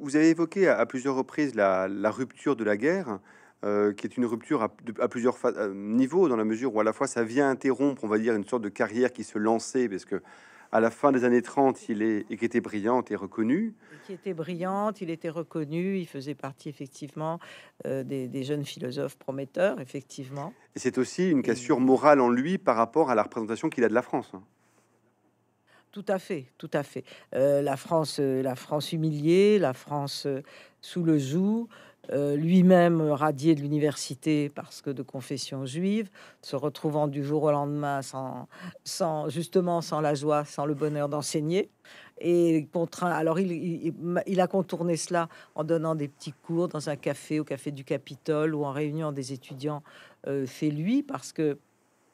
vous avez évoqué à plusieurs reprises la rupture de la guerre. Euh, qui est une rupture à, plusieurs euh, niveaux, dans la mesure où à la fois ça vient interrompre, on va dire, une sorte de carrière qui se lançait, parce que à la fin des années 30, il est et qui était brillante et reconnue. Qui était brillante, il était reconnu, il faisait partie effectivement euh, des, jeunes philosophes prometteurs, effectivement. Et c'est aussi une cassure morale en lui par rapport à la représentation qu'il a de la France. Hein. Tout à fait, tout à fait. la France, la France humiliée, la France sous le joug. Euh, lui-même radié de l'université parce que de confession juive, se retrouvant du jour au lendemain sans, sans justement sans la joie, sans le bonheur d'enseigner. Et contraint, alors il, a contourné cela en donnant des petits cours dans un café, au café du Capitole ou en réunion des étudiants euh, lui parce que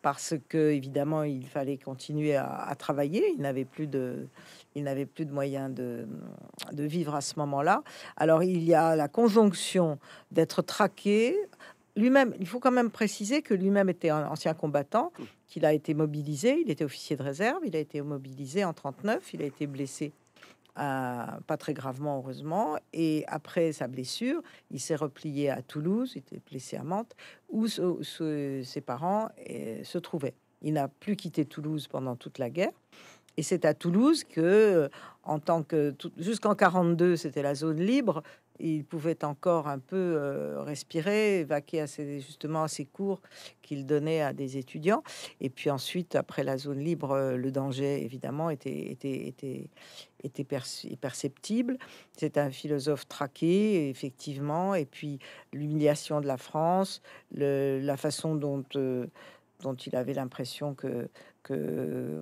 parce que évidemment il fallait continuer à, travailler. Il n'avait plus de, il n'avait plus de moyens de, vivre à ce moment-là. Alors il y a la conjonction d'être traqué. Lui-même, il faut quand même préciser que lui-même était un ancien combattant, mmh. qu'il a été mobilisé, il était officier de réserve, il a été mobilisé en 39, il a été blessé euh, pas très gravement heureusement. Et après sa blessure, il s'est replié à Toulouse, il était blessé à Mantes, où ses parents euh, se trouvaient. Il n'a plus quitté Toulouse pendant toute la guerre. Et c'est à Toulouse que, en tant que jusqu'en 42, c'était la zone libre il pouvait encore un peu euh, respirer, vaquer à justement à ses cours qu'il donnait à des étudiants. Et puis ensuite, après la zone libre, euh, le danger, évidemment, était, était, était, était perceptible. C'est un philosophe traqué, effectivement. Et puis l'humiliation de la France, la façon dont, euh, dont il avait l'impression que... que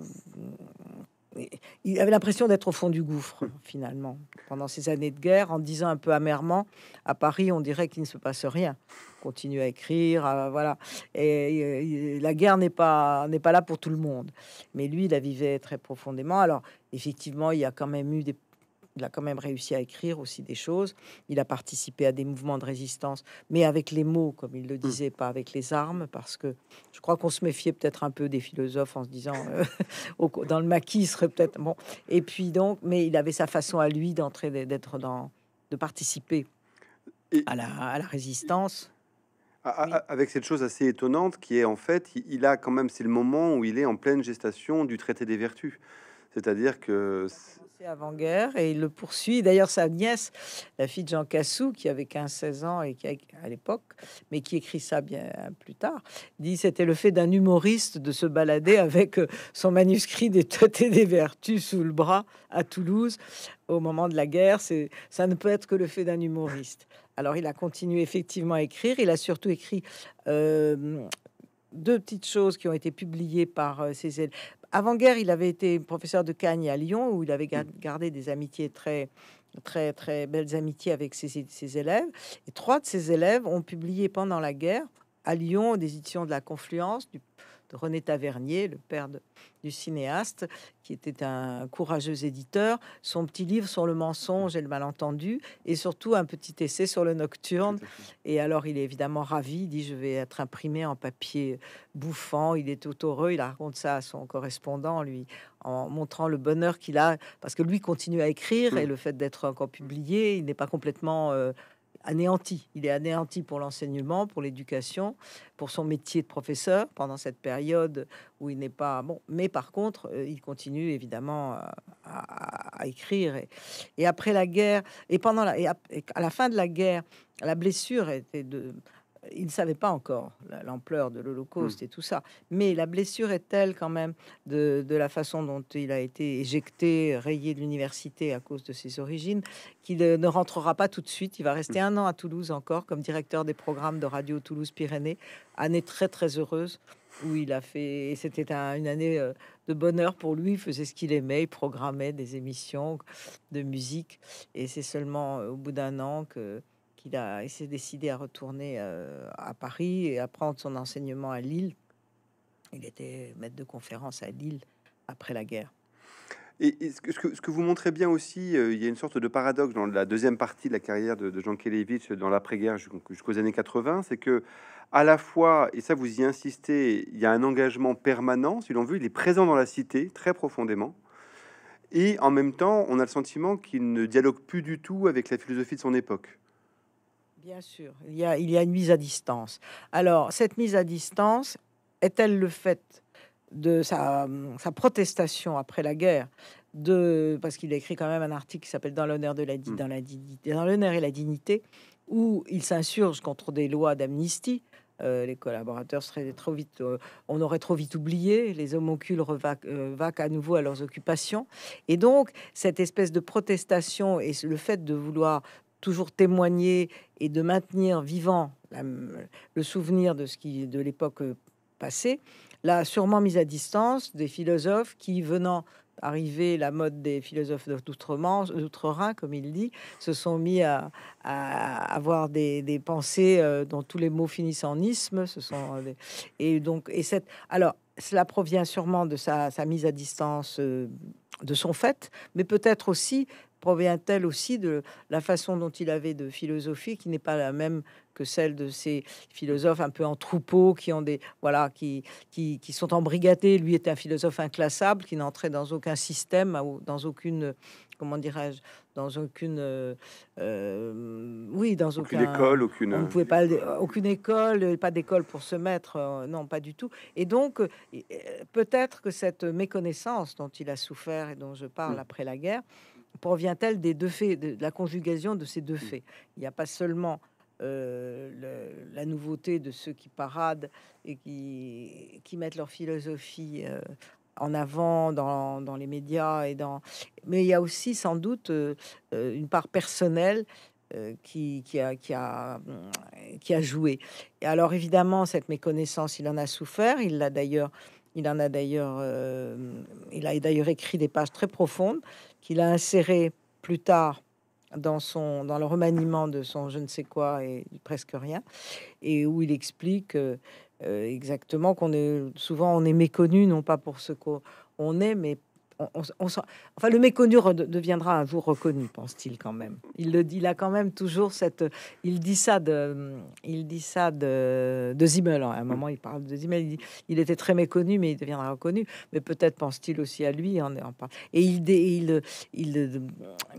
il avait l'impression d'être au fond du gouffre, finalement, pendant ces années de guerre, en disant un peu amèrement, à Paris, on dirait qu'il ne se passe rien. continue à écrire, voilà. Et, la guerre n'est pas, n'est pas là pour tout le monde. Mais lui, il la vivait très profondément. Alors, effectivement, il y a quand même eu des il a quand même réussi à écrire aussi des choses. Il a participé à des mouvements de résistance, mais avec les mots, comme il le mm. disait, pas avec les armes, parce que je crois qu'on se méfiait peut-être un peu des philosophes en se disant euh, dans le maquis, il serait peut-être bon. Et puis donc, mais il avait sa façon à lui d'entrer, d'être dans, de participer à la, résistance. Avec cette chose assez étonnante qui est en fait, il a quand même, c'est le moment où il est en pleine gestation du traité des vertus. C'est-à-dire que avant-guerre et il le poursuit. D'ailleurs, sa nièce, la fille de Jean Cassou, qui avait 15-16 ans et qui, à l'époque, mais qui écrit ça bien plus tard, dit c'était le fait d'un humoriste de se balader avec euh, son manuscrit des têtes et des vertus sous le bras à Toulouse au moment de la guerre. C'est, ça ne peut être que le fait d'un humoriste. Alors, il a continué effectivement à écrire. Il a surtout écrit euh, deux petites choses qui ont été publiées par ses euh, élèves. Avant-guerre, il avait été professeur de Cagnes à Lyon, où il avait mm. gardé des amitiés très, très, très belles amitiés avec ses, élèves. Et trois de ses élèves ont publié pendant la guerre à Lyon, des éditions de la Confluence, du, René Tavernier, le père du cinéaste, qui était un courageux éditeur, son petit livre sur le mensonge et le malentendu, et surtout un petit essai sur le nocturne. Et alors, il est évidemment ravi, il dit, je vais être imprimé en papier bouffant, il est tout heureux, il raconte ça à son correspondant, lui, en montrant le bonheur qu'il a, parce que lui continue à écrire, hmm. et le fait d'être encore publié, il n'est pas complètement... Euh, anéanti. Il est anéanti pour l'enseignement, pour l'éducation, pour son métier de professeur pendant cette période où il n'est pas bon. Mais par contre, euh, il continue évidemment euh, à, écrire. Et, après la guerre, et pendant à, à la fin de la guerre, la blessure était de, il ne savait pas encore l'ampleur de l'Holocauste hmm. et tout ça. Mais la blessure est telle quand même de, la façon dont il a été éjecté, rayé de l'université à cause de ses origines, qu'il euh, ne rentrera pas tout de suite. Il va rester un an à Toulouse encore comme directeur des programmes de Radio Toulouse-Pyrénées. Année très très heureuse où il a fait, c'était une année euh, de bonheur pour lui, il faisait ce qu'il aimait, il programmait des émissions de musique, et c'est seulement euh, au bout d'un an que il, s'est décidé à retourner euh, à Paris et à prendre son enseignement à Lille. Il était maître de conférence à Lille après la guerre. Et, ce, que, vous montrez bien aussi, euh, il y a une sorte de paradoxe dans la deuxième partie de la carrière de, Jean Kelevitch dans l'après-guerre jusqu'aux années 80, c'est que à la fois, et ça vous y insistez, il y a un engagement permanent, si l'on veut, il est présent dans la cité très profondément. Et en même temps, on a le sentiment qu'il ne dialogue plus du tout avec la philosophie de son époque. Bien sûr, il y a, il y a une mise à distance. Alors, cette mise à distance est-elle le fait de sa, protestation après la guerre de, parce qu'il a écrit quand même un article qui s'appelle Dans l'honneur de la, hmm. dans la dignité, dans l'honneur et la dignité, où il s'insurge contre des lois d'amnistie. Euh, les collaborateurs seraient trop vite, euh, on aurait trop vite oublié, les homoncules revaquent euh, à nouveau à leurs occupations. Et donc, cette espèce de protestation et le fait de vouloir toujours témoigner et de maintenir vivant le souvenir de ce qui de l'époque euh, passée, l'a sûrement mise à distance des philosophes qui, venant arriver la mode des philosophes d'outre-Rhin, comme il dit, se sont mis à, avoir des, pensées euh, dont tous les mots finissent en isme. Ce sont euh, et donc et cette alors cela provient sûrement de sa, mise à distance. de son fait, mais peut-être aussi provient-elle aussi de la façon dont il avait de philosophie, qui n'est pas la même que celle de ces philosophes un peu en troupeau, qui ont des voilà, qui, qui, qui sont embrigatés. Lui était un philosophe inclassable, qui n'entrait dans aucun système, dans aucune comment dirais-je, dans aucune, euh, euh, oui, dans aucune école, aucune, euh, pas, aucune école, pas d'école pour se mettre, non, pas du tout. Et donc, peut-être que cette méconnaissance dont il a souffert et dont je parle mm. après la guerre provient-elle des deux faits, de, la conjugation de ces deux mm. faits Il n'y a pas seulement euh, la nouveauté de ceux qui paradent et qui, mettent leur philosophie euh, en avant dans, les médias et dans. Mais il y a aussi sans doute euh, une part personnelle. Qui, qui, a, qui, a, mm, qui a joué. Et alors évidemment, cette méconnaissance, il en a souffert. Il l'a d'ailleurs, il en a d'ailleurs, il a d'ailleurs écrit des pages très profondes qu'il a inséré plus tard dans, son, dans le remaniement de son je ne sais quoi et presque rien, et où il explique euh, euh, exactement qu'on est souvent on est méconnu, non pas pour ce qu'on est, mais on, on, enfin, le méconnu deviendra un jour reconnu, pense-t-il quand même. Il le dit, il a quand même toujours cette. Il dit ça de, il dit ça de, de Zimmel. Hein. À un moment, il parle de Zimmel. Il, était très méconnu, mais il deviendra reconnu. Mais peut-être pense-t-il aussi à lui. En, en, et il, il, il,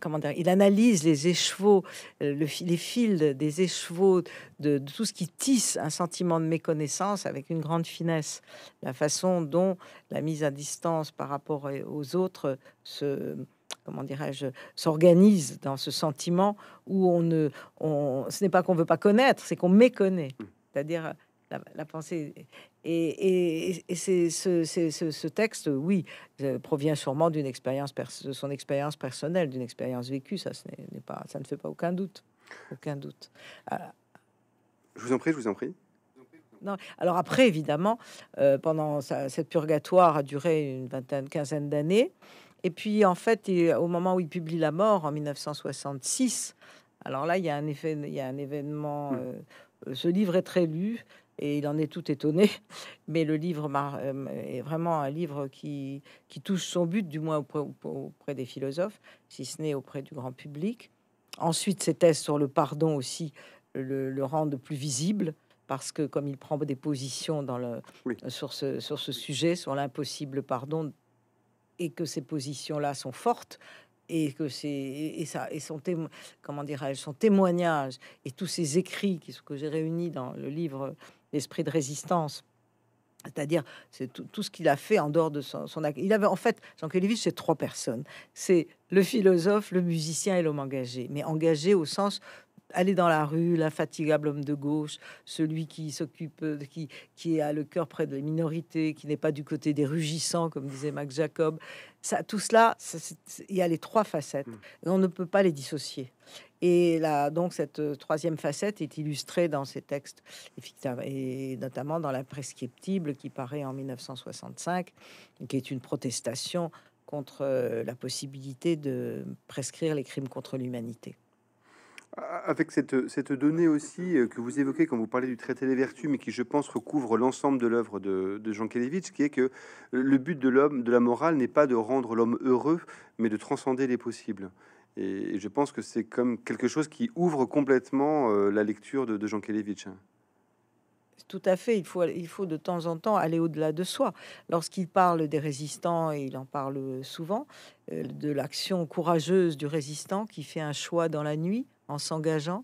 comment dire, il analyse les échevaux, euh, le, les fils des échevaux de, de tout ce qui tisse un sentiment de méconnaissance avec une grande finesse. La façon dont la mise à distance par rapport euh, aux autres se comment dirais-je, s'organise dans ce sentiment où on ne, on, ce n'est pas qu'on veut pas connaître, c'est qu'on méconnaît, mmh. c'est-à-dire euh, la, pensée. Et, c'est ce, texte, oui, euh, provient sûrement d'une expérience, de son expérience personnelle, d'une expérience vécue, ça, n'est pas, ça ne fait pas aucun doute, aucun doute. je vous en prie, je vous en prie. Alors après, évidemment, euh, pendant cette purgatoire a duré une vingtaine, quinzaine d'années. Et puis, en fait, au moment où il publie La Mort en 1966, alors là, il y a un effet, il y a un événement. Hmm. Euh, ce livre est très lu et il en est tout étonné. Mais le livre euh, est vraiment un livre qui, touche son but, du moins auprès, des philosophes, si ce n'est auprès du grand public. Ensuite, ses thèses sur le pardon aussi le, le rendent plus visible parce que comme il prend des positions dans le, euh, sur, ce, sujet, sur l'impossible pardon, et que ces positions-là sont fortes, et que c'est et ça et son comment dirais son témoignage et tous ces écrits qui que j'ai réunis dans le livre l'esprit de résistance c'est-à-dire c'est tout, ce qu'il a fait en dehors de son, il avait en fait Jean Kelevitch c'est trois personnes c'est le philosophe le musicien et l'homme engagé mais engagé au sens aller dans la rue, l'infatigable homme de gauche, celui qui s'occupe, euh, qui, qui a le cœur près des minorités, qui n'est pas du côté des rugissants, comme disait Max Jacob. Ça, tout cela, il y a les trois facettes. Hmm. on ne peut pas les dissocier. Et là, donc, cette euh, troisième facette est illustrée dans ces textes, et notamment dans La Prescriptible, qui paraît en 1965, qui est une protestation contre euh, la possibilité de prescrire les crimes contre l'humanité. Avec cette, cette, donnée aussi euh, que vous évoquez quand vous parlez du traité des vertus, mais qui, je pense, recouvre l'ensemble de l'œuvre de, Jean Kelevitch, qui est que le but de l'homme, de la morale, n'est pas de rendre l'homme heureux, mais de transcender les possibles. Et, je pense que c'est comme quelque chose qui ouvre complètement euh, la lecture de, Jean Kelevitch. Tout à fait, il faut, il faut de temps en temps aller au-delà de soi. Lorsqu'il parle des résistants, et il en parle souvent, euh, de l'action courageuse du résistant qui fait un choix dans la nuit en s'engageant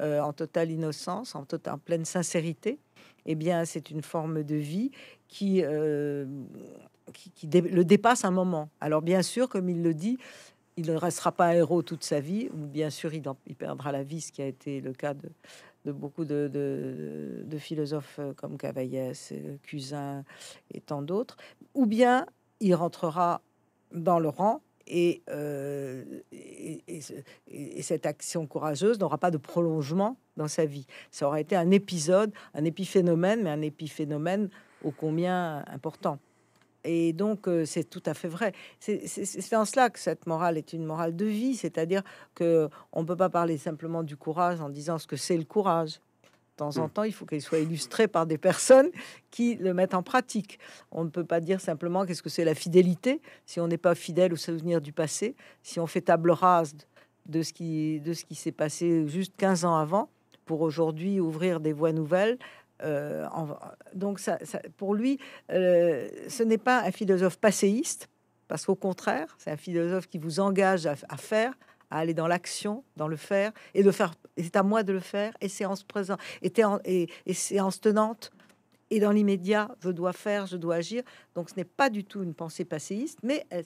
euh, en totale innocence, en, totale, pleine sincérité, eh bien, c'est une forme de vie qui, euh, le dépasse un moment. Alors, bien sûr, comme il le dit, il ne restera pas un héros toute sa vie, ou bien sûr, il, perdra la vie, ce qui a été le cas de, beaucoup de, de, philosophes euh, comme Cavaillès, Cusin et tant d'autres, ou bien il rentrera dans le rang euh, et, cette action courageuse n'aura pas de prolongement dans sa vie. Ça aura été un épisode, un épiphénomène, mais un épiphénomène ô combien important. Et donc, euh, c'est tout à fait vrai. C'est en cela que cette morale est une morale de vie, c'est-à-dire que ne peut pas parler simplement du courage en disant ce que c'est le courage temps en hmm. temps, il faut qu'il soit illustré par des personnes qui le mettent en pratique. On ne peut pas dire simplement qu'est-ce que c'est la fidélité si on n'est pas fidèle au souvenir du passé, si on fait table rase de ce qui, de ce qui s'est passé juste 15 ans avant pour aujourd'hui ouvrir des voies nouvelles. Euh, donc pour lui, euh, ce n'est pas un philosophe passéiste, parce qu'au contraire, c'est un philosophe qui vous engage à faire à aller dans l'action, dans le faire, et de faire. C'est à moi de le faire, et c'est en présent, et, et, séance tenante, et dans l'immédiat, je dois faire, je dois agir. Donc, ce n'est pas du tout une pensée passéiste, mais elle,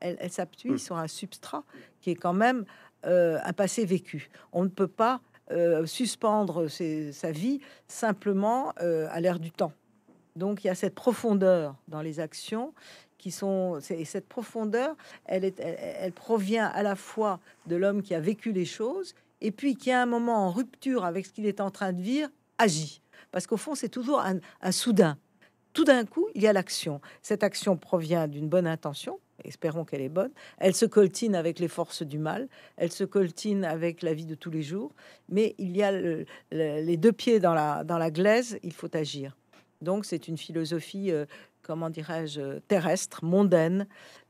elle, s'appuie hmm. sur un substrat qui est quand même euh, un passé vécu. On ne peut pas euh, suspendre sa vie simplement euh, à l'ère du temps. Donc il y a cette profondeur dans les actions qui sont et cette profondeur, elle est, elle, provient à la fois de l'homme qui a vécu les choses et puis qui à un moment en rupture avec ce qu'il est en train de vivre agit. Parce qu'au fond, c'est toujours un, soudain. Tout d'un coup, il y a l'action. Cette action provient d'une bonne intention, espérons qu'elle est bonne. Elle se coltine avec les forces du mal, elle se coltine avec la vie de tous les jours, mais il y a les deux pieds dans la, dans glaise, il faut agir. Donc c'est une philosophie euh, comment dirais-je, euh, terrestre, mondaine,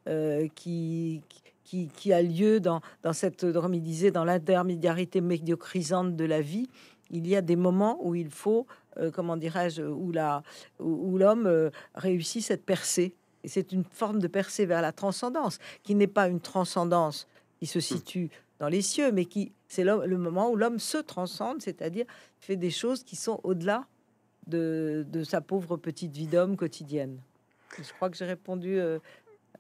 euh, qui, qui, a lieu dans, cette, comme il disait, dans l'intermédiarité médiocrisante de la vie. Il y a des moments où il faut, euh, comment dirais-je, où, la, où, l'homme réussit cette percée. Et c'est une forme de percée vers la transcendance, qui n'est pas une transcendance qui se situe dans les cieux, mais qui c'est le moment où l'homme se transcende, c'est-à-dire fait des choses qui sont au-delà de, sa pauvre petite vie d'homme quotidienne. Je crois que j'ai répondu euh,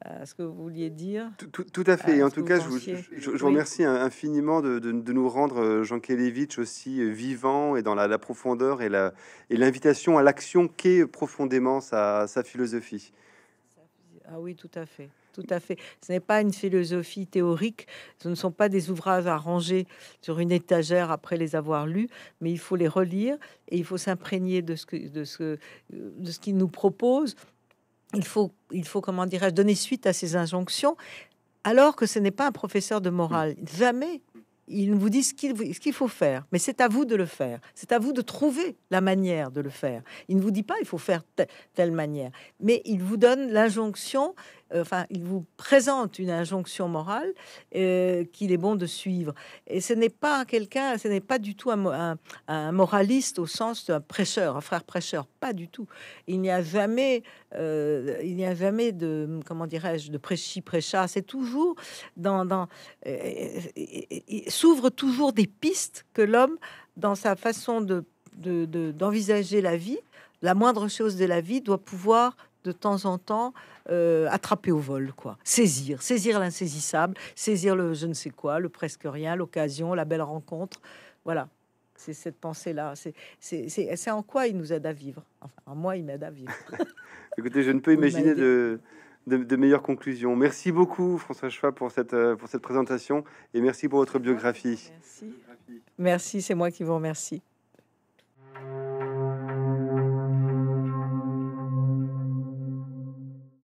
à ce que vous vouliez dire. Tout, à fait. Euh, en tout cas, je, je vous remercie infiniment de, de, nous rendre euh, Jean Kelevitch aussi vivant et dans la, profondeur et la et l'invitation à l'action qu'est profondément sa, sa philosophie. Ah oui, tout à fait tout à fait. Ce n'est pas une philosophie théorique. Ce ne sont pas des ouvrages à ranger sur une étagère après les avoir lus, mais il faut les relire et il faut s'imprégner de ce que, de ce, de ce qu'il nous propose. Il faut, il faut, comment dirais-je, donner suite à ces injonctions, alors que ce n'est pas un professeur de morale. Mm. Jamais Il ne vous dit ce qu'il faut faire, mais c'est à vous de le faire. C'est à vous de trouver la manière de le faire. Il ne vous dit pas il faut faire telle manière, mais il vous donne l'injonction euh, enfin, il vous présente une injonction morale euh, qu'il est bon de suivre. Et ce n'est pas quelqu'un, ce n'est pas du tout un, moraliste au sens d'un prêcheur, un frère prêcheur, pas du tout. Il n'y a jamais, euh, il n'y a jamais de, comment dirais-je, de prêchi prêcha. C'est toujours dans, dans s'ouvre toujours des pistes que l'homme, dans sa façon de d'envisager la vie, la moindre chose de la vie doit pouvoir de temps en temps euh, attraper au vol, quoi. Saisir, saisir l'insaisissable, saisir le je ne sais quoi, le presque rien, l'occasion, la belle rencontre. Voilà, c'est cette pensée-là. C'est en quoi il nous aide à vivre. Enfin, moi, il m'aide à vivre. Écoutez, je ne peux imaginer de, de, meilleures conclusions. Merci beaucoup, François Schwab, pour cette, euh, pour cette présentation et merci pour votre biographie. merci c'est moi qui vous remercie.